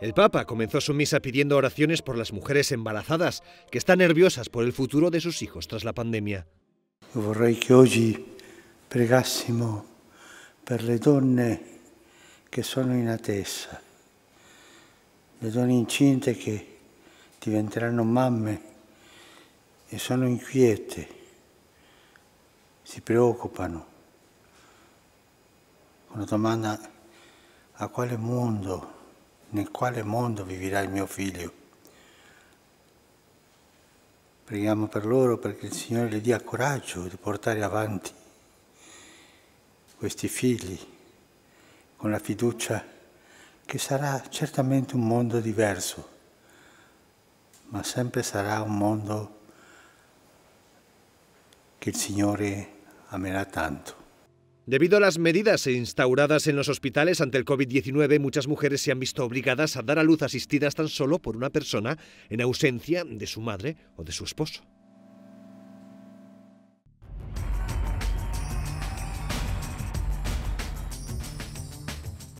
El Papa comenzó su misa pidiendo oraciones por las mujeres embarazadas que están nerviosas por el futuro de sus hijos tras la pandemia. Vorrei que hoy pregassimo per las mujeres que son in las mujeres donne incinte che diventeranno mamme y e son inquietas, se preocupan con la a cuál mundo, nel quale mondo vivrà il mio figlio? Preghiamo per loro perché il Signore le dia coraggio di portare avanti questi figli con la fiducia che sarà certamente un mondo diverso, ma sempre sarà un mondo che il Signore amerà tanto. Debido a las medidas instauradas en los hospitales ante el COVID-19, muchas mujeres se han visto obligadas a dar a luz asistidas tan solo por una persona en ausencia de su madre o de su esposo.